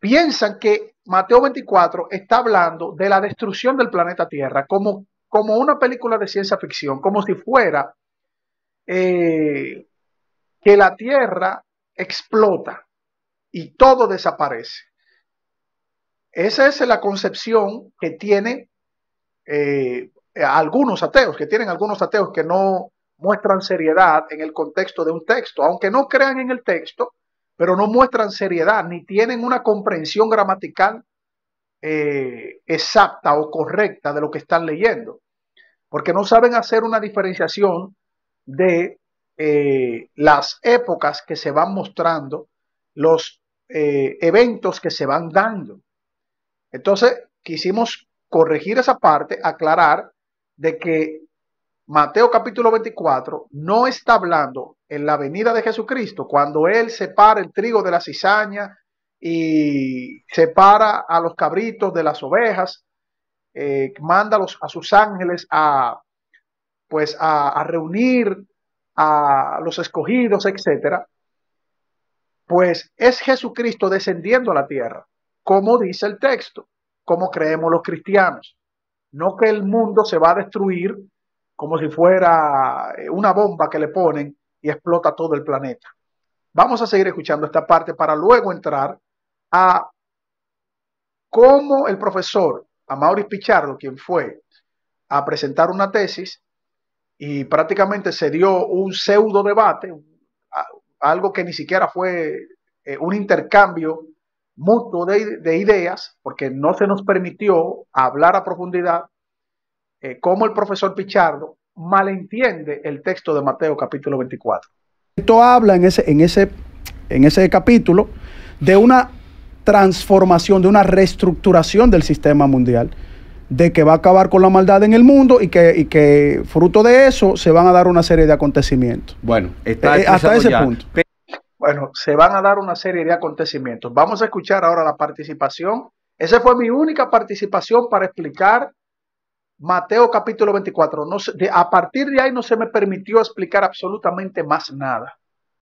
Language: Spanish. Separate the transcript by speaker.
Speaker 1: piensan que Mateo 24 está hablando de la destrucción del planeta Tierra como, como una película de ciencia ficción, como si fuera eh, que la Tierra explota y todo desaparece. Esa es la concepción que tienen eh, algunos ateos, que tienen algunos ateos que no muestran seriedad en el contexto de un texto, aunque no crean en el texto, pero no muestran seriedad ni tienen una comprensión gramatical eh, exacta o correcta de lo que están leyendo, porque no saben hacer una diferenciación de eh, las épocas que se van mostrando, los eh, eventos que se van dando. Entonces, quisimos corregir esa parte, aclarar de que Mateo capítulo 24 no está hablando en la venida de Jesucristo, cuando Él separa el trigo de la cizaña y separa a los cabritos de las ovejas, eh, manda a, sus ángeles a, pues a, reunir a los escogidos, etc. pues es Jesucristo descendiendo a la tierra, como dice el texto, como creemos los cristianos. No que el mundo se va a destruir como si fuera eh, una bomba que le ponen y explota todo el planeta. Vamos a seguir escuchando esta parte para luego entrar a cómo el profesor mauricio Pichardo, quien fue a presentar una tesis y prácticamente se dio un pseudo debate, algo que ni siquiera fue eh, un intercambio mutuo de, ideas, porque no se nos permitió hablar a profundidad, como eh, cómo el profesor Pichardo malentiende el texto de Mateo capítulo 24. Esto habla en ese, en ese, en ese capítulo de una transformación, de una reestructuración del sistema mundial, de que va a acabar con la maldad en el mundo y que, que fruto de eso se van a dar una serie de acontecimientos. Bueno, eh, eh, hasta ese punto. Bueno, se van a dar una serie de acontecimientos. Vamos a escuchar ahora la participación. Esa fue mi única participación para explicar Mateo capítulo 24. a partir de ahí no se me permitió explicar absolutamente más nada.